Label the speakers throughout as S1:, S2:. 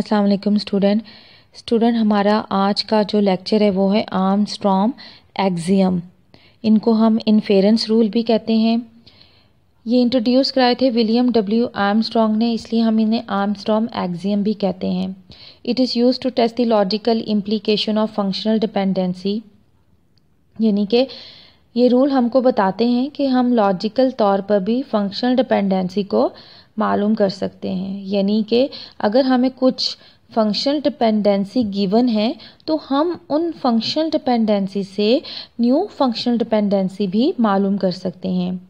S1: अस्सलाम वालेकुम student student हमारा आज का जो लेक्चर है वो है आर्म स्ट्रॉम एक्जियम इनको हम इन्फेरेंस रूल भी कहते हैं ये इंट्रोड्यूस कराए थे विलियम डब्ल्यू स्ट्रॉन्ग ने इसलिए हम इन्हें आर्म स्ट्रॉम एक्जियम भी कहते हैं it is use to test the logical implication of functional dependency यानी कि ये रूल हमको बताते हैं कि हम लॉजिकल तौर पर भी फंक्शनल डिपेंडेंसी को मालूम कर सकते हैं यानी कि अगर हमें कुछ फंक्शनल डिपेंडेंसी गिवन है तो हम उन फंक्शनल डिपेंडेंसी से न्यू फंक्शनल डिपेंडेंसी भी मालूम कर सकते हैं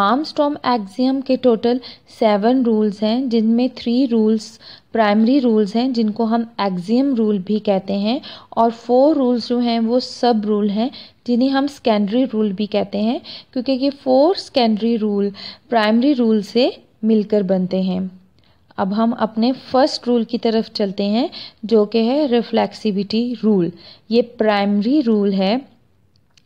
S1: आर्म स्टॉम एक्जियम के टोटल सेवन रूल्स हैं जिनमें थ्री रूल्स प्राइमरी रूल्स हैं जिनको हम एक्जियम रूल भी कहते हैं और फोर रूल्स जो हैं वो सब रूल हैं जिन्हें हम सेकेंडरी रूल भी कहते हैं क्योंकि ये four secondary rule primary rule से मिलकर बनते हैं अब हम अपने फर्स्ट रूल की तरफ चलते हैं जो कि है रिफ्लेक्सिबिटी रूल ये प्राइमरी रूल है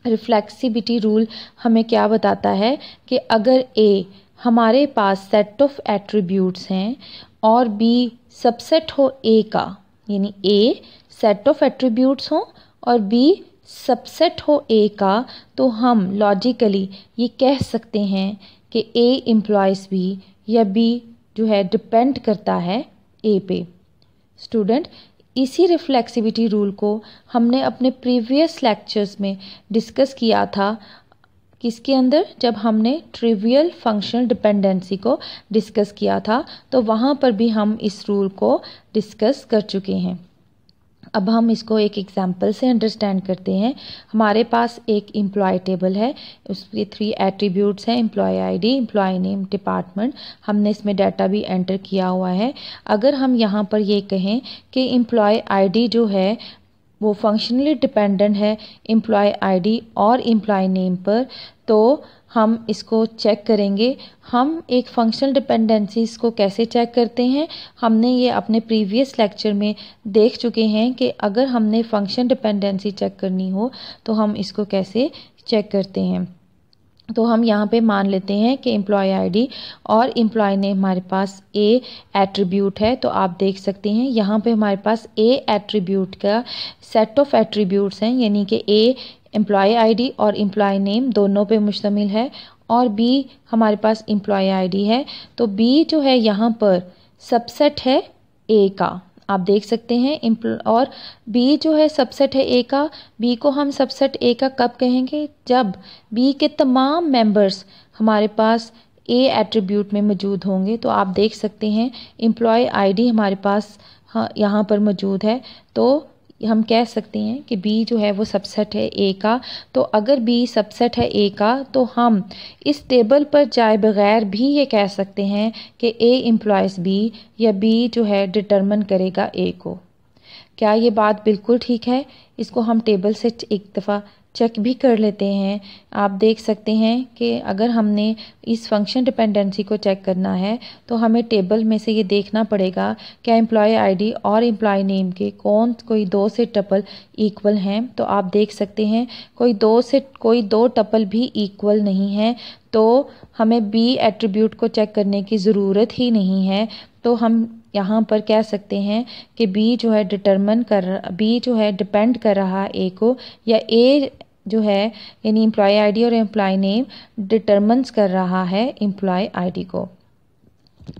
S1: रिफ्लेक्सिबिटी रूल हमें क्या बताता है कि अगर ए हमारे पास सेट ऑफ एट्रीब्यूट्स हैं और बी सबसेट हो ए का यानी ए सेट ऑफ एट्रीब्यूट्स हो और बी सबसेट हो ए का तो हम लॉजिकली ये कह सकते हैं कि ए एम्प्लॉयज़ बी या बी जो है डिपेंड करता है ए पे स्टूडेंट इसी रिफ्लेक्सिविटी रूल को हमने अपने प्रीवियस लेक्चर्स में डिस्कस किया था किसके अंदर जब हमने ट्रिवियल फंक्शनल डिपेंडेंसी को डिस्कस किया था तो वहाँ पर भी हम इस रूल को डिस्कस कर चुके हैं अब हम इसको एक एग्जाम्पल से अंडरस्टैंड करते हैं हमारे पास एक एम्प्लॉय टेबल है उसके थ्री एट्रीब्यूट्स हैं employee ID employee name department हमने इसमें डाटा भी एंटर किया हुआ है अगर हम यहाँ पर ये कहें कि एम्प्लॉय आईडी जो है वो फंक्शनली डिपेंडेंट है एम्प्लॉय आईडी और एम्प्लॉय नेम पर तो हम इसको चेक करेंगे हम एक फंक्शनल डिपेंडेंसीज को कैसे चेक करते हैं हमने ये अपने प्रीवियस लेक्चर में देख चुके हैं कि अगर हमने फंक्शन डिपेंडेंसी चेक करनी हो तो हम इसको कैसे चेक करते हैं तो हम यहाँ पे मान लेते हैं कि एम्प्लॉय आईडी और एम्प्लॉय ने हमारे पास ए एट्रीब्यूट है तो आप देख सकते हैं यहाँ पे हमारे पास ए एट्रीब्यूट का सेट ऑफ एट्रीब्यूट्स हैं यानी कि ए आई डी और एम्प्लॉ नेम दोनों पे मुश्तमिल है और बी हमारे पास आई डी है तो बी जो है यहाँ पर सबसेट है ए का आप देख सकते हैं और बी जो है सबसेट है ए का बी को हम सबसेट ए का कब कहेंगे जब बी के तमाम मेंबर्स हमारे पास ए एट्रीब्यूट में मौजूद होंगे तो आप देख सकते हैं एम्प्लॉय आईडी हमारे पास हाँ, यहाँ पर मौजूद है तो हम कह सकते हैं कि बी जो है वो सबसेट है ए का तो अगर बी सबसेट है ए का तो हम इस टेबल पर जाए बगैर भी ये कह सकते हैं कि ए एम्प्लॉयज़ बी या बी जो है डिटर्मन करेगा ए को क्या ये बात बिल्कुल ठीक है इसको हम टेबल से एक दफ़ा चेक भी कर लेते हैं आप देख सकते हैं कि अगर हमने इस फंक्शन डिपेंडेंसी को चेक करना है तो हमें टेबल में से ये देखना पड़ेगा क्या एम्प्लॉय आईडी और एम्प्लॉय नेम के कौन कोई दो से टपल इक्वल हैं तो आप देख सकते हैं कोई दो से कोई दो टपल भी इक्वल नहीं है तो हमें बी एट्रीब्यूट को चेक करने की ज़रूरत ही नहीं है तो हम यहाँ पर कह सकते हैं कि बी जो है डिटर्मन कर बी जो है डिपेंड कर रहा है ए को या ए जो है यानी एम्प्लॉय आईडी और एम्प्लॉय नेम डिटर्मन्स कर रहा है एम्प्लॉय आईडी को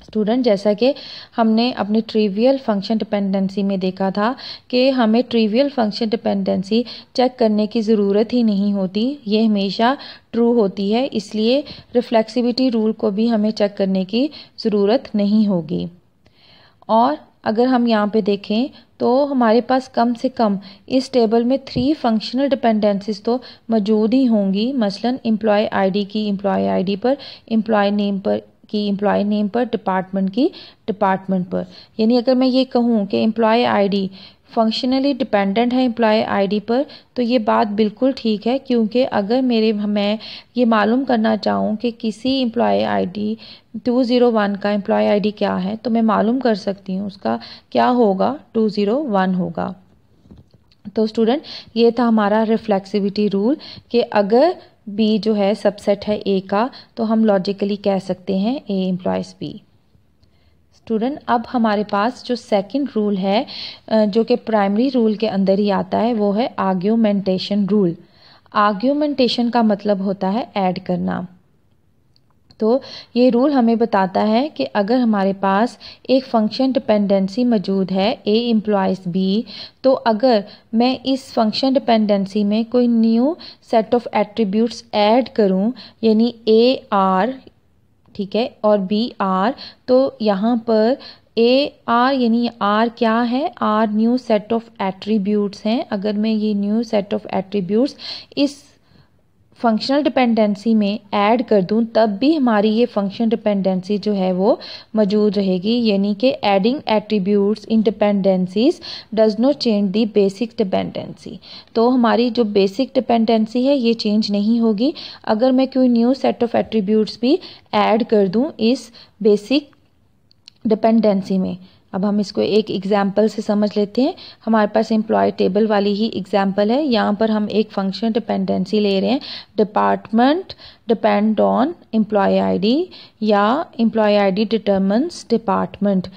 S1: स्टूडेंट जैसा कि हमने अपनी ट्रिवियल फंक्शन डिपेंडेंसी में देखा था कि हमें ट्रिवियल फंक्शन डिपेंडेंसी चेक करने की ज़रूरत ही नहीं होती ये हमेशा ट्रू होती है इसलिए रिफ्लेक्सिविटी रूल को भी हमें चेक करने की ज़रूरत नहीं होगी और अगर हम यहाँ पे देखें तो हमारे पास कम से कम इस टेबल में थ्री फंक्शनल डिपेंडेंसीज तो मौजूद ही होंगी मसलन एम्प्लॉय आईडी की एम्प्लॉय आईडी पर एम्प्लॉय नेम पर की एम्प्लॉय नेम पर डिपार्टमेंट की डिपार्टमेंट पर यानी अगर मैं ये कहूँ कि एम्प्लॉय आईडी फंक्शनली डिपेंडेंट है एम्प्लॉय आईडी पर तो ये बात बिल्कुल ठीक है क्योंकि अगर मेरे मैं ये मालूम करना चाहूँ कि किसी employee ID two zero one का एम्प्लॉय आईडी क्या है तो मैं मालूम कर सकती हूँ उसका क्या होगा टू ज़ीरो वन होगा तो स्टूडेंट ये था हमारा रिफ्लेक्सिविटी रूल कि अगर बी जो है सबसेट है ए का तो हम लॉजिकली कह सकते हैं ए एम्प्लॉयज़ बी स्टूडेंट अब हमारे पास जो सेकंड रूल है जो कि प्राइमरी रूल के अंदर ही आता है वो है आर्ग्यूमेंटेशन रूल आर्ग्यूमेंटेशन का मतलब होता है ऐड करना तो ये रूल हमें बताता है कि अगर हमारे पास एक फंक्शन डिपेंडेंसी मौजूद है ए एम्प्लॉयज़ बी तो अगर मैं इस फंक्शन डिपेंडेंसी में कोई new set of attributes add करूं यानी ए आर ठीक है और बी आर तो यहाँ पर ए आर यानी आर क्या है R new set of attributes हैं अगर मैं ये न्यू सेट ऑफ एट्रीब्यूट्स इस फंक्शनल डिपेंडेंसी में ऐड कर दूं तब भी हमारी ये फंक्शन डिपेंडेंसी जो है वो मौजूद रहेगी यानी कि adding attributes in dependencies does not change the basic dependency तो हमारी जो बेसिक डिपेंडेंसी है ये चेंज नहीं होगी अगर मैं कोई न्यू सेट ऑफ एट्रीब्यूट्स भी ऐड कर दूं इस बेसिक डिपेंडेंसी में अब हम इसको एक एग्जाम्पल से समझ लेते हैं हमारे पास एम्प्लॉय टेबल वाली ही एग्जाम्पल है यहाँ पर हम एक फंक्शन डिपेंडेंसी ले रहे हैं department depend on employee ID या एम्प्लॉय आईडी डिटर्मन्स डिपार्टमेंट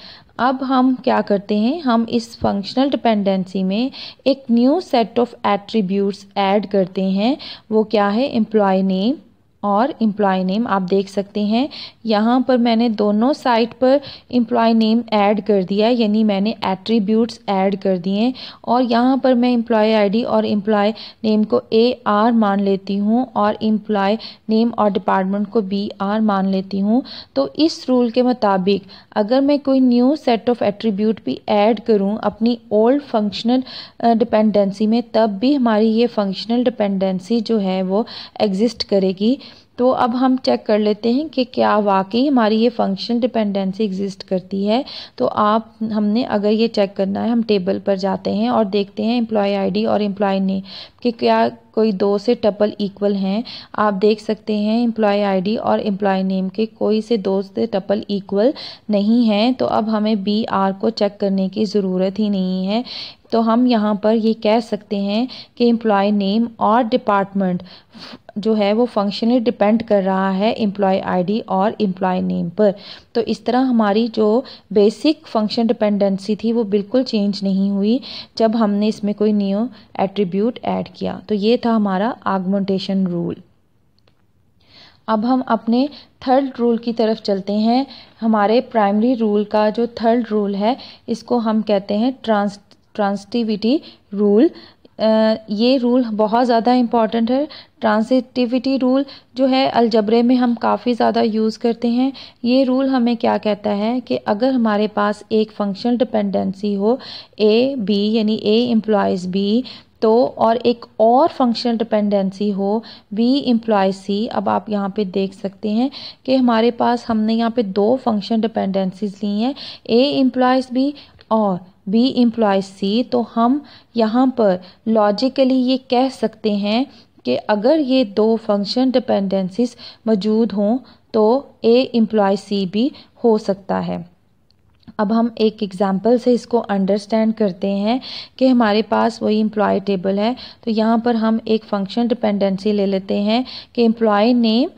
S1: अब हम क्या करते हैं हम इस फंक्शनल डिपेंडेंसी में एक new set of attributes add करते हैं वो क्या है एम्प्लॉय नेम और एम्प्लॉय नेम आप देख सकते हैं यहाँ पर मैंने दोनों साइट पर एम्प्लॉय नेम ऐड कर दिया यानी मैंने एट्रीब्यूट्स ऐड कर दिए और यहाँ पर मैं एम्प्लॉय आईडी और एम्प्लॉय नेम को ए आर मान लेती हूँ और एम्प्लॉय नेम और डिपार्टमेंट को बी आर मान लेती हूँ तो इस रूल के मुताबिक अगर मैं कोई न्यू सेट ऑफ एट्रीब्यूट भी ऐड करूँ अपनी ओल्ड फंक्शनल डिपेंडेंसी में तब भी हमारी ये फंक्शनल डिपेंडेंसी जो है वो एग्जिस्ट करेगी तो अब हम चेक कर लेते हैं कि क्या वाकई हमारी ये फंक्शन डिपेंडेंसी एग्जिस्ट करती है तो आप हमने अगर ये चेक करना है हम टेबल पर जाते हैं और देखते हैं एम्प्लॉय आईडी और एम्प्लॉय नेम कि क्या कोई दो से टपल इक्वल हैं आप देख सकते हैं एम्प्लॉय आईडी और एम्प्लॉय नेम के कोई से दो से टपल इक्वल नहीं हैं तो अब हमें बी आर को चेक करने की ज़रूरत ही नहीं है तो हम यहाँ पर ये कह सकते हैं कि एम्प्लॉय नेम और डिपार्टमेंट जो है वो फंक्शनली डिपेंड कर रहा है एम्प्लॉय आईडी और एम्प्लॉय नेम पर तो इस तरह हमारी जो बेसिक फंक्शन डिपेंडेंसी थी वो बिल्कुल चेंज नहीं हुई जब हमने इसमें कोई न्यू एट्रीब्यूट ऐड किया तो ये था हमारा आगमेंटेशन रूल अब हम अपने थर्ड रूल की तरफ चलते हैं हमारे प्राइमरी रूल का जो थर्ड रूल है इसको हम कहते हैं ट्रांस ट्रांसटिविटी रूल ये रूल बहुत ज़्यादा इम्पॉर्टेंट है ट्रांसिटिविटी रूल जो है अलजबरे में हम काफ़ी ज़्यादा यूज़ करते हैं ये रूल हमें क्या कहता है कि अगर हमारे पास एक फंक्शनल डिपेंडेंसी हो ए बी यानी ए एम्प्लॉयज़ बी तो और एक और फंक्शनल डिपेंडेंसी हो बी एम्प्लॉय सी अब आप यहाँ पे देख सकते हैं कि हमारे पास हमने यहाँ पे दो फंक्शन डिपेंडेंसीज ली हैं ए एम्प्लॉयज़ बी और बी इम्प्लॉय सी तो हम यहाँ पर लॉजिकली ये कह सकते हैं कि अगर ये दो फंक्शन डिपेंडेंसीज मौजूद हों तो ए इम्प्लॉय सी भी हो सकता है अब हम एक एग्ज़ाम्पल से इसको अंडरस्टैंड करते हैं कि हमारे पास वही इम्प्लॉय टेबल है तो यहाँ पर हम एक फंक्शन डिपेंडेंसी ले लेते हैं कि employee name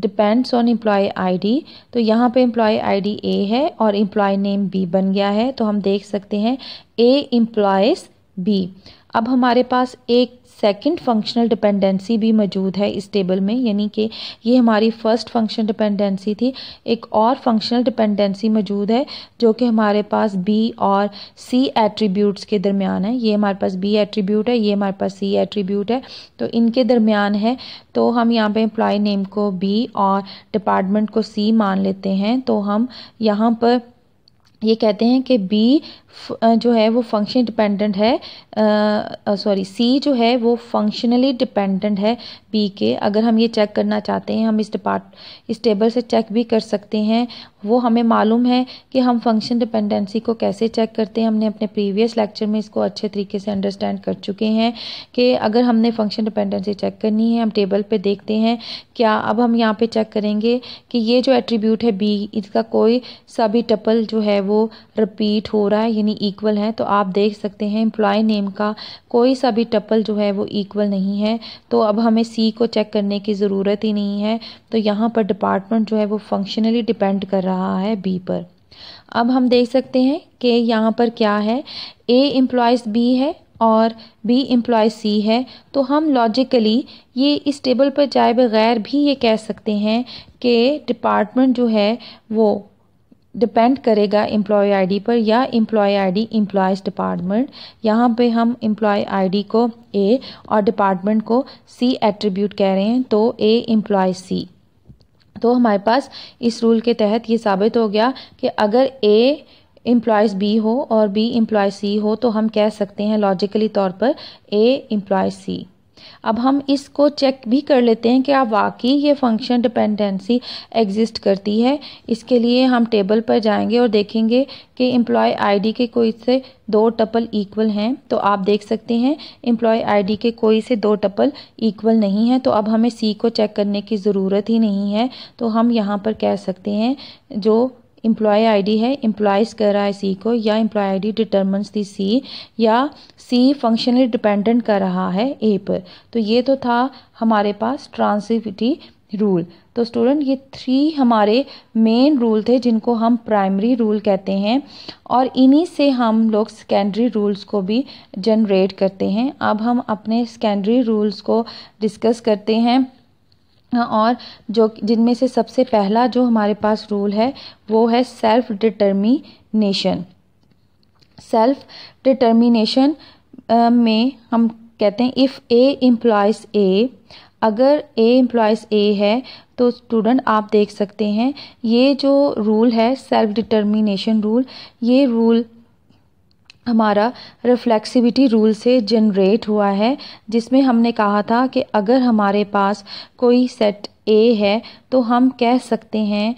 S1: depends on employee ID तो यहाँ पे एम्प्लॉय आईडी ए है और एम्प्लॉय नेम बी बन गया है तो हम देख सकते हैं ए एम्प्लॉयज़ बी अब हमारे पास एक सेकंड फंक्शनल डिपेंडेंसी भी मौजूद है इस टेबल में यानी कि ये हमारी फर्स्ट फंक्शनल डिपेंडेंसी थी एक और फंक्शनल डिपेंडेंसी मौजूद है जो कि हमारे पास बी और सी एट्रीब्यूट्स के दरमियान है ये हमारे पास बी एट्रीब्यूट है ये हमारे पास सी एट्रीब्यूट है तो इनके दरमियान है तो हम यहाँ पे एम्प्लॉय नेम को बी और डिपार्टमेंट को सी मान लेते हैं तो हम यहाँ पर ये कहते हैं कि बी जो है वो फंक्शन डिपेंडेंट है सॉरी सी जो है वो फंक्शनली डिपेंडेंट है बी के अगर हम ये चेक करना चाहते हैं हम इस डिपार्ट इस टेबल से चेक भी कर सकते हैं वो हमें मालूम है कि हम फंक्शन डिपेंडेंसी को कैसे चेक करते हैं हमने अपने प्रीवियस लेक्चर में इसको अच्छे तरीके से अंडरस्टैंड कर चुके हैं कि अगर हमने फंक्शन डिपेंडेंसी चेक करनी है हम टेबल पर देखते हैं क्या अब हम यहाँ पर चेक करेंगे कि ये जो एट्रीब्यूट है बी इसका कोई सभी टपल जो है वो वो रिपीट हो रहा है यानी इक्वल है तो आप देख सकते हैं एम्प्लॉय नेम का कोई सा भी टपल जो है वो इक्वल नहीं है तो अब हमें सी को चेक करने की ज़रूरत ही नहीं है तो यहाँ पर डिपार्टमेंट जो है वो फंक्शनली डिपेंड कर रहा है बी पर अब हम देख सकते हैं कि यहाँ पर क्या है ए एम्प्लॉयज़ बी है और बी एम्प्लॉय सी है तो हम लॉजिकली ये इस टेबल पर जाए बगैर भी ये कह सकते हैं कि डिपार्टमेंट जो है वो डिपेंड करेगा एम्प्लॉय आईडी पर या एम्प्लॉय आईडी एम्प्लॉयज़ डिपार्टमेंट यहाँ पे हम एम्प्लॉय आईडी को ए और डिपार्टमेंट को सी एट्रीब्यूट कह रहे हैं तो ए एम्प्लॉय सी तो हमारे पास इस रूल के तहत ये साबित हो गया कि अगर ए एम्प्लॉयज़ बी हो और बी एम्प्लॉय सी हो तो हम कह सकते हैं लॉजिकली तौर पर ए एम्प्लॉय सी अब हम इसको चेक भी कर लेते हैं कि आप वाकई ये फंक्शन डिपेंडेंसी एग्जिस्ट करती है इसके लिए हम टेबल पर जाएंगे और देखेंगे कि एम्प्लॉय आईडी के कोई से दो टपल इक्वल हैं तो आप देख सकते हैं एम्प्लॉय आईडी के कोई से दो टपल इक्वल नहीं है तो अब हमें सी को चेक करने की ज़रूरत ही नहीं है तो हम यहाँ पर कह सकते हैं जो आई आईडी है इम्प्लॉयज़ कर रहा है सी को या आई आईडी डिटर्मन्स दी सी या सी फंक्शनली डिपेंडेंट कर रहा है ए पर तो ये तो था हमारे पास ट्रांसिविटी रूल तो स्टूडेंट ये थ्री हमारे मेन रूल थे जिनको हम प्राइमरी रूल कहते हैं और इन्हीं से हम लोग सेकेंडरी रूल्स को भी जनरेट करते हैं अब हम अपने सेकेंडरी रूल्स को डिस्कस करते हैं और जो जिनमें से सबसे पहला जो हमारे पास रूल है वो है सेल्फ डिटर्मिनेशन सेल्फ डिटर्मिनेशन में हम कहते हैं इफ़ ए एम्प्लॉयज़ ए अगर ए एम्प्लॉयज़ ए है तो स्टूडेंट आप देख सकते हैं ये जो रूल है सेल्फ डिटर्मिनेशन रूल ये रूल हमारा रिफ्लेक्सिविटी रूल से जनरेट हुआ है जिसमें हमने कहा था कि अगर हमारे पास कोई सेट ए है तो हम कह सकते हैं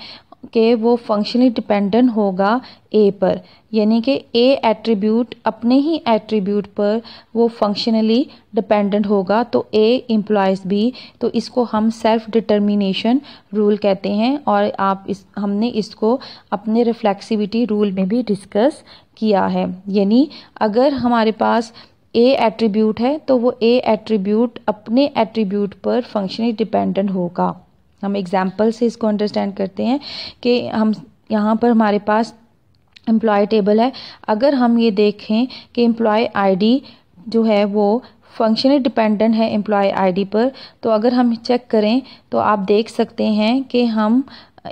S1: के वो फंक्शनली डिपेंडेंट होगा ए पर यानी कि ए एट्रीब्यूट अपने ही एट्रीब्यूट पर वो फंक्शनली डिपेंडेंट होगा तो ए इम्प्लॉयज़ बी तो इसको हम सेल्फ डिटर्मिनेशन रूल कहते हैं और आप इस हमने इसको अपने रिफ्लेक्सिविटी रूल में भी डिस्कस किया है यानी अगर हमारे पास ए एट्रीब्यूट है तो वो ए एट्रीब्यूट अपने एट्रीब्यूट पर फंक्शनली डिपेंडेंट होगा हम एग्जाम्पल से इसको अंडरस्टैंड करते हैं कि हम यहाँ पर हमारे पास एम्प्लॉय टेबल है अगर हम ये देखें कि एम्प्लॉय आईडी जो है वो फंक्शनली डिपेंडेंट है एम्प्लॉय आईडी पर तो अगर हम चेक करें तो आप देख सकते हैं कि हम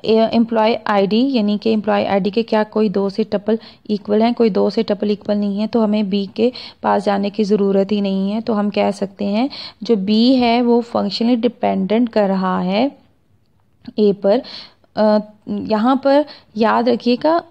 S1: एम्प्लॉय आईडी यानी कि एम्प्लॉय आईडी के क्या कोई दो से टपल इक्वल हैं कोई दो से टपल इक्वल नहीं है तो हमें बी के पास जाने की ज़रूरत ही नहीं है तो हम कह सकते हैं जो बी है वो फंक्शनली डिपेंडेंट कर रहा है ए पर यहाँ पर याद रखिएगा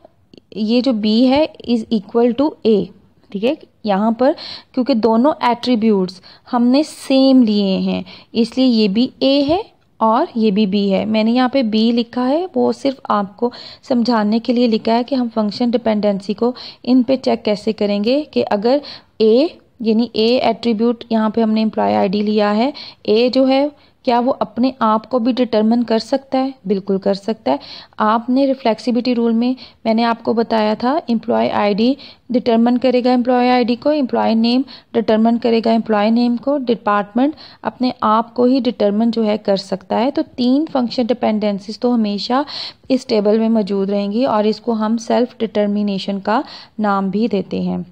S1: ये जो बी है इज़ इक्वल टू ए ठीक है यहाँ पर क्योंकि दोनों एट्रीब्यूट्स हमने सेम लिए हैं इसलिए ये भी ए है और ये भी बी है मैंने यहाँ पे बी लिखा है वो सिर्फ आपको समझाने के लिए लिखा है कि हम फंक्शन डिपेंडेंसी को इन पे चेक कैसे करेंगे कि अगर ए यानी ए एट्रीब्यूट यहाँ पे हमने एम्प्लॉय आईडी लिया है ए जो है क्या वो अपने आप को भी डिटर्मन कर सकता है बिल्कुल कर सकता है आपने रिफ्लेक्सिबिलिटी रूल में मैंने आपको बताया था एम्प्लॉय आईडी डिटर्मन करेगा एम्प्लॉय आईडी को एम्प्लॉय नेम डिटर्मन करेगा एम्प्लॉय नेम को डिपार्टमेंट अपने आप को ही डिटर्मन जो है कर सकता है तो तीन फंक्शन डिपेंडेंसीज तो हमेशा इस टेबल में मौजूद रहेंगी और इसको हम सेल्फ डिटर्मिनेशन का नाम भी देते हैं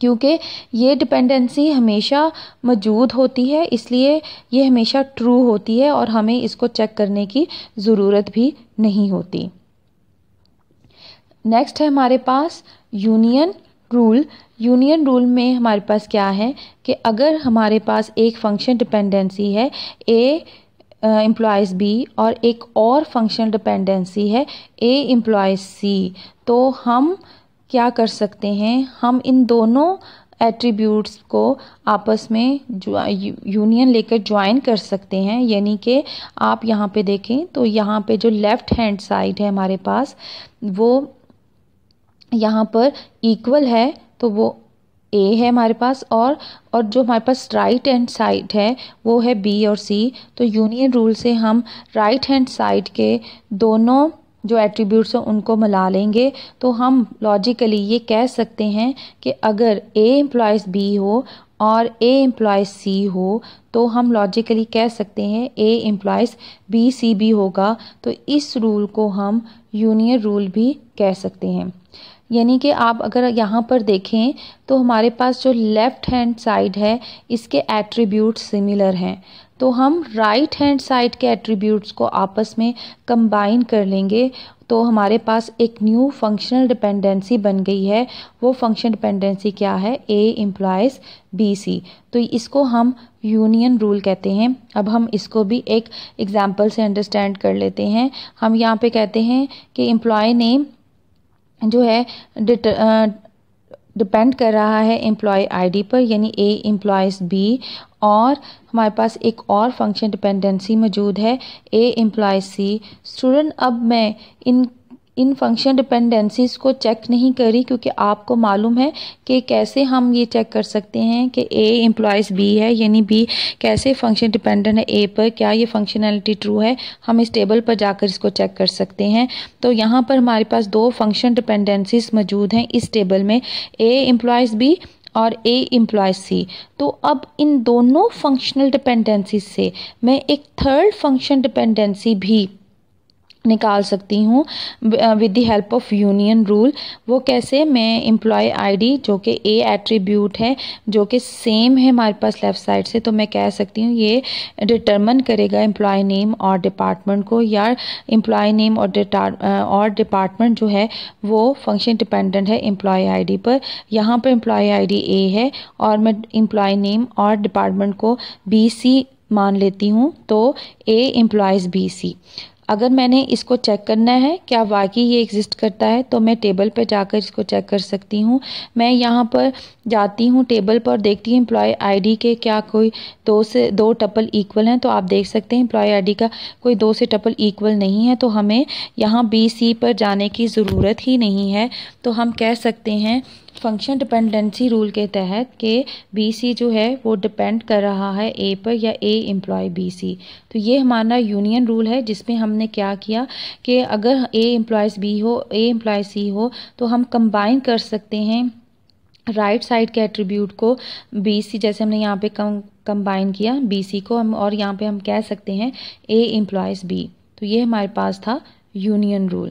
S1: क्योंकि ये डिपेंडेंसी हमेशा मौजूद होती है इसलिए ये हमेशा ट्रू होती है और हमें इसको चेक करने की ज़रूरत भी नहीं होती नेक्स्ट है हमारे पास यूनियन रूल यूनियन रूल में हमारे पास क्या है कि अगर हमारे पास एक फंक्शन डिपेंडेंसी है ए एम्प्लॉयज़ बी और एक और फंक्शन डिपेंडेंसी है ए एम्प्लॉयज़ सी तो हम क्या कर सकते हैं हम इन दोनों एट्रीब्यूट्स को आपस में यूनियन लेकर ज्वाइन कर सकते हैं यानी कि आप यहाँ पे देखें तो यहाँ पे जो लेफ़्ट हैंड साइड है हमारे पास वो यहाँ पर इक्वल है तो वो ए है हमारे पास और और जो हमारे पास राइट हैंड साइड है वो है बी और सी तो यूनियन रूल से हम राइट हैंड साइड के दोनों जो एट्रीब्यूट्स हैं उनको मिला लेंगे तो हम लॉजिकली ये कह सकते हैं कि अगर ए एम्प्लॉयज़ बी हो और ए एम्प्लॉयज़ सी हो तो हम लॉजिकली कह सकते हैं ए एम्प्लॉयज़ बी सी भी होगा तो इस रूल को हम यूनियन रूल भी कह सकते हैं यानी कि आप अगर यहाँ पर देखें तो हमारे पास जो लेफ़्ट हैंड साइड है इसके एट्रीब्यूट सिमिलर हैं तो हम राइट हैंड साइड के एट्रीब्यूट्स को आपस में कंबाइन कर लेंगे तो हमारे पास एक न्यू फंक्शनल डिपेंडेंसी बन गई है वो फंक्शन डिपेंडेंसी क्या है ए एम्प्लॉयज़ बी सी तो इसको हम यूनियन रूल कहते हैं अब हम इसको भी एक एग्ज़ाम्पल से अंडरस्टैंड कर लेते हैं हम यहाँ पे कहते हैं कि एम्प्लॉय नेम जो है डिट डिपेंड कर रहा है एम्प्लॉय आईडी पर यानी ए एम्प्लॉयज़ बी और हमारे पास एक और फंक्शन डिपेंडेंसी मौजूद है ए एम्प्लॉय सी स्टूडेंट अब मैं इन इन फंक्शन डिपेंडेंसीज़ को चेक नहीं करी क्योंकि आपको मालूम है कि कैसे हम ये चेक कर सकते हैं कि ए एम्प्लॉयज़ बी है यानी बी कैसे फंक्शन डिपेंडेंट है ए पर क्या ये फंक्शनैलिटी ट्रू है हम इस टेबल पर जाकर इसको चेक कर सकते हैं तो यहाँ पर हमारे पास दो फंक्शन डिपेंडेंसीज मौजूद हैं इस टेबल में ए एम्प्लॉयज़ बी और ए एम्प्लॉय सी तो अब इन दोनों फंक्शनल डिपेंडेंसी से मैं एक थर्ड फंक्शन डिपेंडेंसी भी निकाल सकती हूँ with the help of union rule वो कैसे मैं एम्प्लॉय आईडी जो कि ए एट्रीब्यूट है जो कि सेम है हमारे पास लेफ़्ट साइड से तो मैं कह सकती हूँ ये डिटर्मन करेगा एम्प्लॉय नेम और डिपार्टमेंट को या एम्प्लॉय नेम और और डिपार्टमेंट जो है वो फंक्शन डिपेंडेंट है एम्प्लॉय आईडी पर यहाँ पर एम्प्लॉय आईडी ए है और मैं एम्प्लॉय नेम और डिपार्टमेंट को बी सी मान लेती हूँ तो ए एम्प्लॉयज़ बी सी अगर मैंने इसको चेक करना है क्या वाकई ये एग्ज़िस्ट करता है तो मैं टेबल पर जाकर इसको चेक कर सकती हूँ मैं यहाँ पर जाती हूँ टेबल पर देखती हूँ एम्प्लॉय आईडी के क्या कोई दो से दो टपल इक्वल हैं तो आप देख सकते हैं एम्प्लॉय आईडी का कोई दो से टपल इक्वल नहीं है तो हमें यहाँ बी सी पर जाने की ज़रूरत ही नहीं है तो हम कह सकते हैं फंक्शन डिपेंडेंसी रूल के तहत के बी सी जो है वो डिपेंड कर रहा है ए पर या ए एम्प्लॉय बी सी तो ये हमारा यूनियन रूल है जिसमें हमने क्या किया कि अगर ए एम्प्लॉयज़ बी हो ए एम्प्लॉय सी हो तो हम कंबाइन कर सकते हैं राइट right साइड के एट्रीब्यूट को बी सी जैसे हमने यहाँ पे कम कंबाइन किया बी सी को हम और यहाँ पे हम कह सकते हैं ए एम्प्लॉयज़ बी तो ये हमारे पास था यूनियन रूल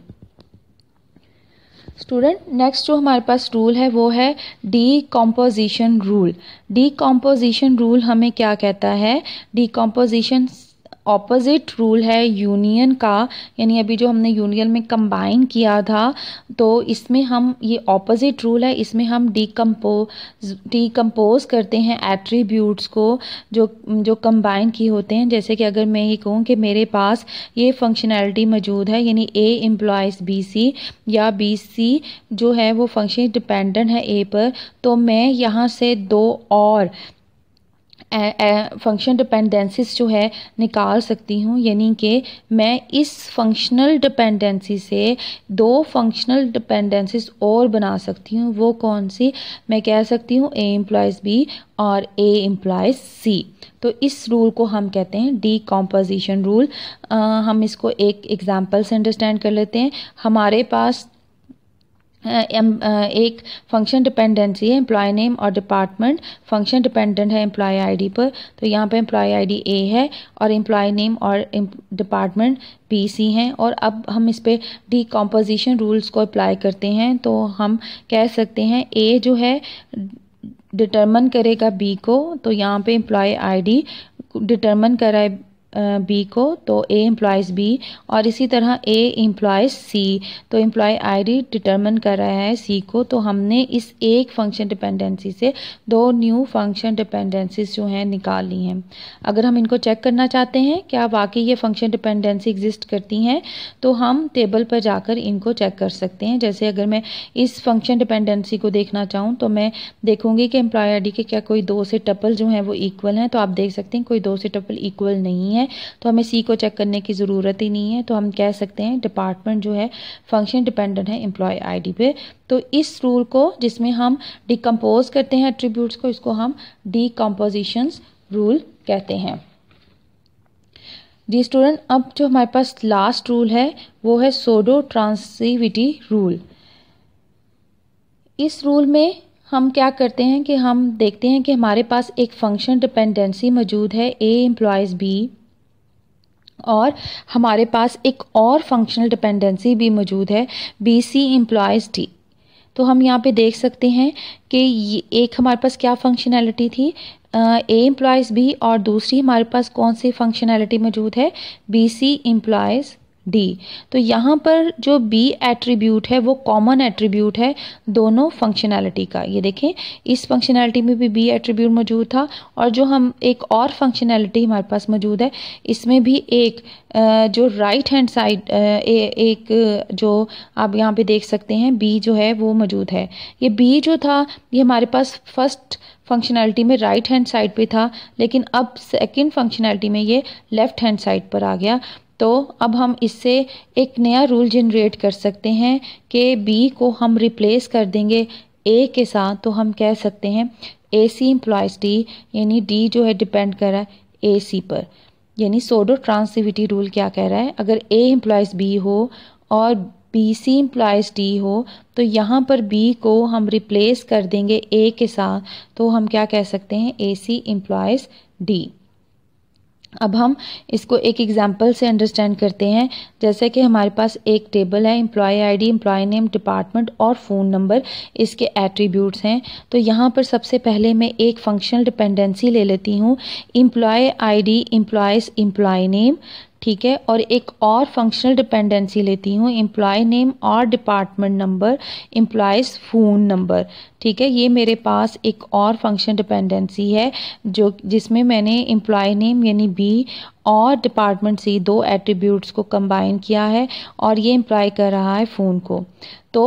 S1: स्टूडेंट नेक्स्ट जो हमारे पास रूल है वो है decomposition rule decomposition rule हमें क्या कहता है डी कॉम्पोजिशन ऑपोजिट रूल है यूनियन का यानी अभी जो हमने यूनियन में कंबाइन किया था तो इसमें हम ये ऑपोजिट रूल है इसमें हम डीकम्पोज डीकम्पोज करते हैं एट्रीब्यूट्स को जो जो कंबाइन किए होते हैं जैसे कि अगर मैं ये कहूँ कि मेरे पास ये फंक्शनैलिटी मौजूद है यानी ए एम्प्लॉयज़ बी सी या बी सी जो है वो फंक्शन डिपेंडेंट है ए पर तो मैं यहाँ से दो और फंक्शन डिपेंडेंसीज जो है निकाल सकती हूँ यानी कि मैं इस फंक्शनल डिपेंडेंसी से दो फंक्शनल डिपेंडेंसीज और बना सकती हूँ वो कौन सी मैं कह सकती हूँ ए एम्प्लॉयज़ बी और ए एम्प्लॉयज़ सी तो इस रूल को हम कहते हैं डी कॉम्पोजिशन रूल हम इसको एक एग्ज़ाम्पल से अंडरस्टैंड कर लेते हैं हमारे पास एक फंक्शन डिपेंडेंसी है एम्प्लॉय नेम और डिपार्टमेंट फंक्शन डिपेंडेंट है एम्प्लॉय आईडी पर तो यहाँ पे एम्प्लॉय आईडी ए है और एम्प्लॉय नेम और डिपार्टमेंट बी सी हैं और अब हम इस पर डिकम्पोजिशन रूल्स को अप्लाई करते हैं तो हम कह सकते हैं ए जो है डिटर्मन करेगा बी को तो यहाँ पे एम्प्लॉय आईडी डिटर्मन कराए बी को तो ए एम्प्लॉयज़ बी और इसी तरह ए एम्प्लॉयज़ सी तो एम्प्लॉय आईडी डिटरमिन कर रहा है सी को तो हमने इस एक फंक्शन डिपेंडेंसी से दो न्यू फंक्शन डिपेंडेंसीज जो हैं निकाल ली हैं अगर हम इनको चेक करना चाहते हैं क्या वाकई ये फंक्शन डिपेंडेंसी एग्जिस्ट करती हैं तो हम टेबल पर जाकर इनको चेक कर सकते हैं जैसे अगर मैं इस फंक्शन डिपेंडेंसी को देखना चाहूँ तो मैं देखूँगी कि एम्प्लॉय आई के क्या कोई दो से टपल जो हैं वो इक्वल हैं तो आप देख सकते हैं कोई दो से टपल इक्वल नहीं है हैं तो हमें सी को चेक करने की ज़रूरत ही नहीं है तो हम कह सकते हैं डिपार्टमेंट जो है फंक्शन डिपेंडेंट है एम्प्लॉय आई पे तो इस रूल को जिसमें हम डिकम्पोज करते हैं एट्रीब्यूट्स को इसको हम डिकम्पोजिशंस रूल कहते हैं जी स्टूडेंट अब जो हमारे पास लास्ट रूल है वो है सोडो ट्रांसिविटी रूल इस रूल में हम क्या करते हैं कि हम देखते हैं कि हमारे पास एक फंक्शन डिपेंडेंसी मौजूद है ए एम्प्लॉयज़ बी और हमारे पास एक और फंक्शनल डिपेंडेंसी भी मौजूद है बी सी एम्प्लॉयज़ डी तो हम यहाँ पे देख सकते हैं कि एक हमारे पास क्या फंक्शनैलिटी थी ए एम्प्लॉयज़ बी और दूसरी हमारे पास कौन सी फंक्शनैलिटी मौजूद है बी सी एम्प्लॉयज़ डी तो यहाँ पर जो बी एट्रीब्यूट है वो कॉमन एट्रीब्यूट है दोनों फंक्शनैलिटी का ये देखें इस फंक्शनैलिटी में भी बी एट्रीब्यूट मौजूद था और जो हम एक और फंक्शनैलिटी हमारे पास मौजूद है इसमें भी एक जो राइट हैंड साइड एक जो आप यहाँ पे देख सकते हैं बी जो है वो मौजूद है ये बी जो था ये हमारे पास फर्स्ट फंक्शनैलिटी में राइट हैंड साइड पे था लेकिन अब सेकंड फंक्शनैलिटी में ये लेफ़्ट हैंड साइड पर आ गया तो अब हम इससे एक नया रूल जनरेट कर सकते हैं कि बी को हम रिप्लेस कर देंगे ए के साथ तो हम कह सकते हैं ए सी एम्प्लॉयज़ डी यानी डी जो है डिपेंड कर रहा है ए सी पर यानी सोडो ट्रांसिविटी रूल क्या कह रहा है अगर ए एम्प्लॉयज़ बी हो और बी सी एम्प्लॉयज़ डी हो तो यहाँ पर बी को हम रिप्लेस कर देंगे ए के साथ तो हम क्या कह सकते हैं ए सी एम्प्लॉयज़ डी अब हम इसको एक एग्जाम्पल से अंडरस्टैंड करते हैं जैसे कि हमारे पास एक टेबल है employee ID employee name department और फ़ोन नंबर इसके एट्रीब्यूट्स हैं तो यहाँ पर सबसे पहले मैं एक फंक्शनल डिपेंडेंसी ले लेती हूँ employee ID implies employee name ठीक है और एक और फंक्शनल डिपेंडेंसी लेती हूँ एम्प्लॉय नेम और department number implies phone number ठीक है ये मेरे पास एक और फंक्शन डिपेंडेंसी है जो जिसमें मैंने एम्प्लॉय नेम यानी बी और डिपार्टमेंट सी दो एट्रीब्यूट्स को कंबाइन किया है और ये एम्प्लॉय कर रहा है फ़ोन को तो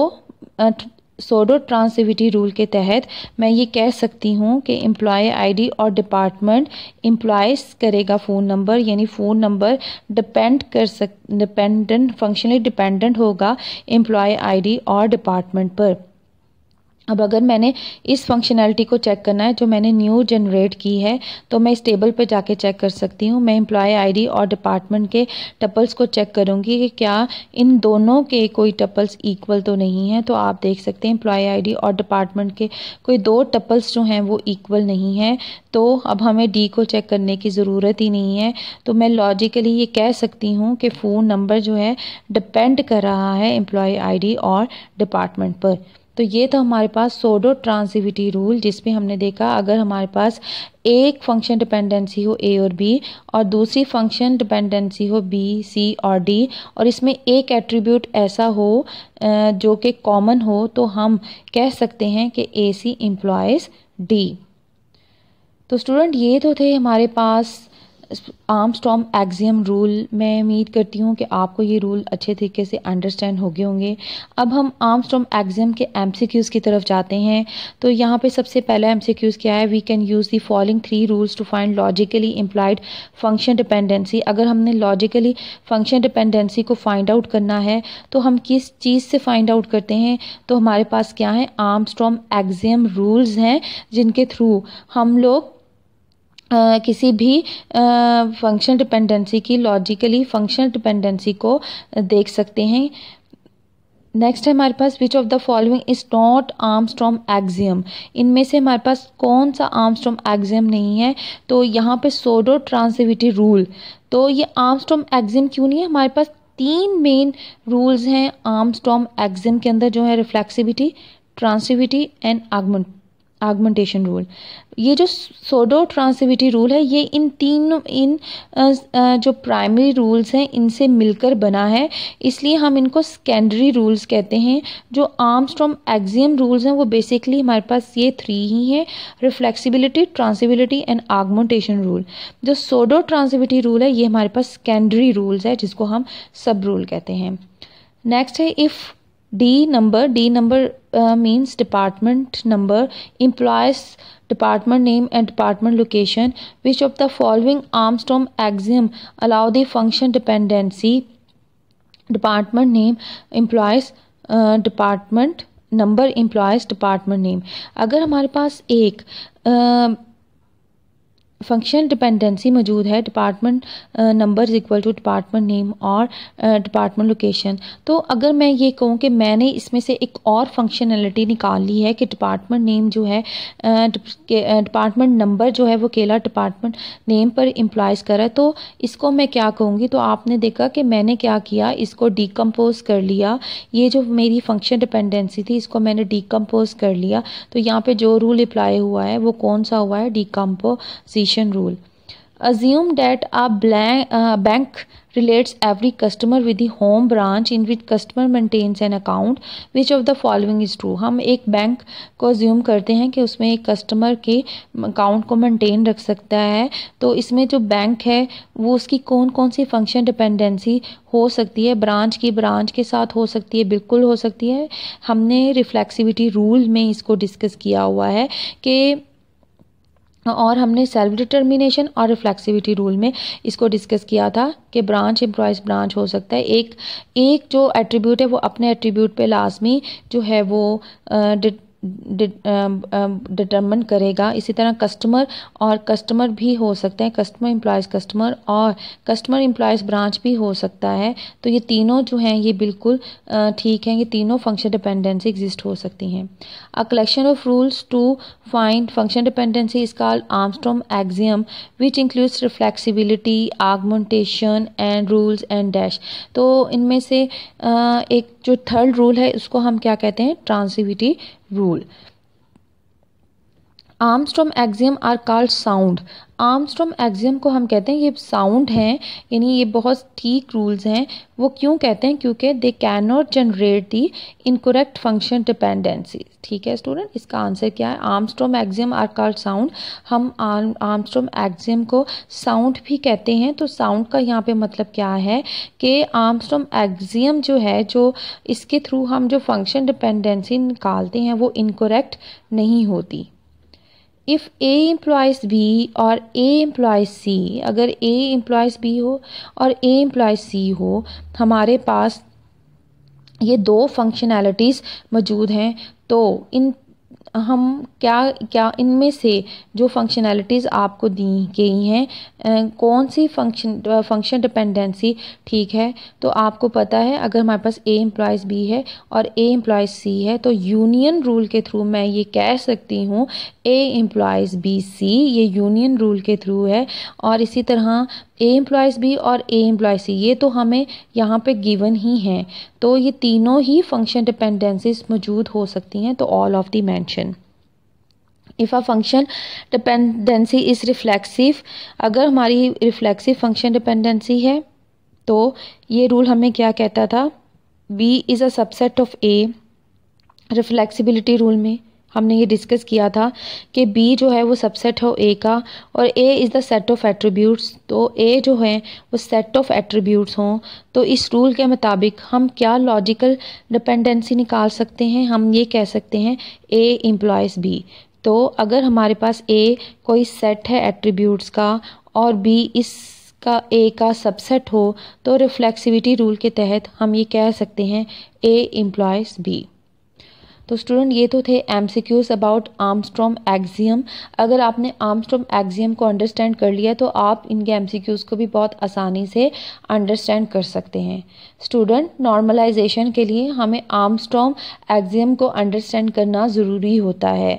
S1: सोडो ट्रांसिविटी रूल के तहत मैं ये कह सकती हूँ कि एम्प्लॉय आईडी और डिपार्टमेंट एम्प्लॉयज़ करेगा फ़ोन नंबर यानी फ़ोन नंबर डिपेंड कर सक डिपेंडेंट फंक्शनली डिपेंडेंट होगा एम्प्लॉय आईडी और डिपार्टमेंट पर अब अगर मैंने इस फंक्शनैलिटी को चेक करना है जो मैंने न्यू जनरेट की है तो मैं इस टेबल पर जाके चेक कर सकती हूँ मैं एम्प्लॉय आईडी और डिपार्टमेंट के टपल्स को चेक करूँगी कि क्या इन दोनों के कोई टपल्स इक्वल तो नहीं है तो आप देख सकते हैं एम्प्लॉय आईडी और डिपार्टमेंट के कोई दो टपल्स जो हैं वो इक्वल नहीं है तो अब हमें डी को चेक करने की ज़रूरत ही नहीं है तो मैं लॉजिकली ये कह सकती हूँ कि फ़ोन नंबर जो है डिपेंड कर रहा है एम्प्लॉय आई और डिपार्टमेंट पर तो ये था हमारे पास सोडो ट्रांसिविटी रूल जिसमें हमने देखा अगर हमारे पास एक फंक्शन डिपेंडेंसी हो ए और बी और दूसरी फंक्शन डिपेंडेंसी हो बी सी और डी और इसमें एक एट्रीब्यूट ऐसा हो जो कि कॉमन हो तो हम कह सकते हैं कि ए सी इम्प्लॉयज़ डी तो स्टूडेंट ये तो थे हमारे पास आर्म स्टॉम एग्जियम रूल मैं उम्मीद करती हूँ कि आपको ये रूल अच्छे तरीके से अंडरस्टैंड हो गए होंगे अब हम आर्म स्टॉम एग्जियम के एम की तरफ जाते हैं तो यहाँ पे सबसे पहला एम क्या है we can use the following three rules to find logically implied function dependency अगर हमने लॉजिकली फंक्शन डिपेंडेंसी को फाइंड आउट करना है तो हम किस चीज़ से फाइंड आउट करते हैं तो हमारे पास क्या है आर्म स्टॉम एग्जियम रूल्स हैं जिनके थ्रू हम लोग किसी भी फंक्शन डिपेंडेंसी की लॉजिकली फंक्शन डिपेंडेंसी को देख सकते हैं नेक्स्ट है हमारे पास which of the following is not Armstrong axiom इनमें से हमारे पास कौन सा आर्मस्ट्रॉम एक्जियम नहीं है तो यहाँ पे सोडो ट्रांसिविटी रूल तो ये आर्मस्ट्रॉम एक्जियम क्यों नहीं है हमारे पास तीन मेन रूल्स हैं आर्मस्ट्रॉम एक्जियम के अंदर जो है reflexivity transitivity and augment augmentation rule ये जो सोडो ट्रांसिविटी रूल है ये इन तीन इन जो प्राइमरी रूल्स हैं इनसे मिलकर बना है इसलिए हम इनको सेकेंडरी रूल्स कहते हैं जो आर्म्स फ्रॉम एक्जियम रूल्स हैं वो बेसिकली हमारे पास ये थ्री ही हैं reflexivity transitivity and augmentation rule जो सोडो ट्रांसिविटी रूल है ये हमारे पास सेकेंडरी रूल्स है जिसको हम सब रूल कहते हैं नेक्स्ट है if D number D number means department number implies department name and department location which of the following Armstrong axiom allow the function dependency department name implies department number implies department name अगर हमारे पास एक uh, function dependency मौजूद है department number equal to department name और department location तो अगर मैं ये कहूँ कि मैंने इसमें से एक और फंक्शनलिटी निकाल ली है कि डिपार्टमेंट नेम जो है डिपार्टमेंट नंबर जो है वो केला डिपार्टमेंट नेम पर इम्प्लाइज करा तो इसको मैं क्या कहूँगी तो आपने देखा कि मैंने क्या किया इसको डिकम्पोज कर लिया ये जो मेरी फंक्शन डिपेंडेंसी थी इसको मैंने डिकम्पोज कर लिया तो यहाँ पर जो रूल अप्लाई हुआ है वो कौन सा हुआ है decomposition acquisition rule assume that a bank relates every customer with the home branch in which customer maintains an account which of the following is true हम एक बैंक को अज्यूम करते हैं कि उसमें एक कस्टमर के अकाउंट को मेंटेन रख सकता है तो इसमें जो बैंक है वो उसकी कौन कौन सी फंक्शन डिपेंडेंसी हो सकती है ब्रांच की ब्रांच के साथ हो सकती है बिल्कुल हो सकती है हमने रिफ्लेक्सिविटी रूल में इसको डिस्कस किया हुआ है कि और हमने सेल्फ डिटर्मिनेशन और रिफ्लेक्सिविटी रूल में इसको डिस्कस किया था कि ब्रांच एम्प्लॉयज़ ब्रांच हो सकता है एक एक जो एट्रीब्यूट है वो अपने एट्रीब्यूट पे लाजमी जो है वो डिटर्मन um, um, करेगा इसी तरह कस्टमर और कस्टमर भी हो सकते हैं कस्टमर एम्प्लॉयज़ कस्टमर और कस्टमर एम्प्लॉयज़ ब्रांच भी हो सकता है तो ये तीनों जो हैं ये बिल्कुल ठीक हैं ये तीनों फंक्शन डिपेंडेंसी एग्जिस्ट हो सकती हैं a collection of rules to find function dependency is called Armstrong axiom which includes reflexivity augmentation and rules and dash तो इनमें से एक जो थर्ड रूल है उसको हम क्या कहते हैं transitivity rule Armstrong axiom are called sound Armstrong axiom को हम कहते हैं ये साउंड हैं यानी ये बहुत ठीक रूल्स हैं वो क्यों कहते हैं क्योंकि they can not generate the incorrect function dependency ठीक है स्टूडेंट इसका आंसर क्या है Armstrong axiom are called sound हम आर्मस्ट्रॉम एक्जियम को साउंड भी कहते हैं तो साउंड का यहाँ पे मतलब क्या है कि आर्मस्ट्रॉम एक्जियम जो है जो इसके थ्रू हम जो फंक्शन डिपेंडेंसी निकालते हैं वो इनकोरेक्ट नहीं होती इफ़ ए एम्प्लॉयज़ बी और ए एम्प्लॉयज़ सी अगर ए एम्प्लॉयज़ बी हो और ए एम्प्लॉयज़ सी हो हमारे पास ये दो फंक्शनैलिटीज़ मौजूद हैं तो इन हम क्या क्या इनमें से जो फंक्शनैलिटीज़ आपको दी गई हैं कौन सी फंक्शन फंक्शन डिपेंडेंसी ठीक है तो आपको पता है अगर हमारे पास ए एम्प्लॉयज़ बी है और ए एम्प्लॉयज़ सी है तो यूनियन रूल के थ्रू मैं ये कह सकती हूँ ए एम्प्लॉयज़ बी सी ये यूनियन रूल के थ्रू है और इसी तरह ए एम्प्लॉयज़ बी और ए एम्प्लॉय सी ये तो हमें यहाँ पे गिवन ही हैं तो ये तीनों ही फंक्शन डिपेंडेंसीज मौजूद हो सकती हैं तो all of the mention if a function dependency is reflexive अगर हमारी रिफ्लेक्सिव फंक्शन डिपेंडेंसी है तो ये रूल हमें क्या कहता था B is a subset of A reflexivity rule में हमने ये डिस्कस किया था कि बी जो है वो सबसेट हो ए का और A is the set of attributes तो ए जो है वो सेट ऑफ एट्रीब्यूट्स हों तो इस रूल के मुताबिक हम क्या लॉजिकल डिपेंडेंसी निकाल सकते हैं हम ये कह सकते हैं ए एम्प्लॉयज़ बी तो अगर हमारे पास ए कोई सेट है एट्रीब्यूट्स का और बी इस का ए का सबसेट हो तो रिफ्लेक्सिविटी रूल के तहत हम ये कह सकते हैं ए इम्प्लॉयज़ बी तो स्टूडेंट ये तो थे M C Qs about Armstrong axiom अगर आपने आर्मस्ट्रॉम एक्जियम को अंडरस्टैंड कर लिया तो आप इनके एम सी क्यूज़ को भी बहुत आसानी से अंडरस्टैंड कर सकते हैं स्टूडेंट नॉर्मलाइजेशन के लिए हमें आर्मस्ट्रॉम एक्जियम को अंडरस्टैंड करना ज़रूरी होता है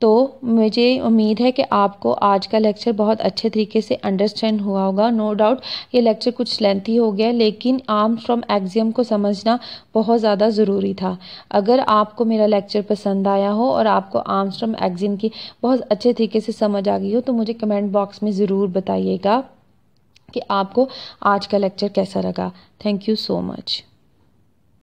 S1: तो मुझे उम्मीद है कि आपको आज का लेक्चर बहुत अच्छे तरीके से अंडरस्टैंड हुआ होगा नो no डाउट ये लेक्चर कुछ लेंथी हो गया लेकिन आर्म फ्रॉम एग्जियम को समझना बहुत ज़्यादा ज़रूरी था अगर आपको मेरा लेक्चर पसंद आया हो और आपको आर्म्स फ्रॉम एग्जियम की बहुत अच्छे तरीके से समझ आ गई हो तो मुझे कमेंट बॉक्स में ज़रूर बताइएगा कि आपको आज का लेक्चर कैसा लगा थैंक यू सो मच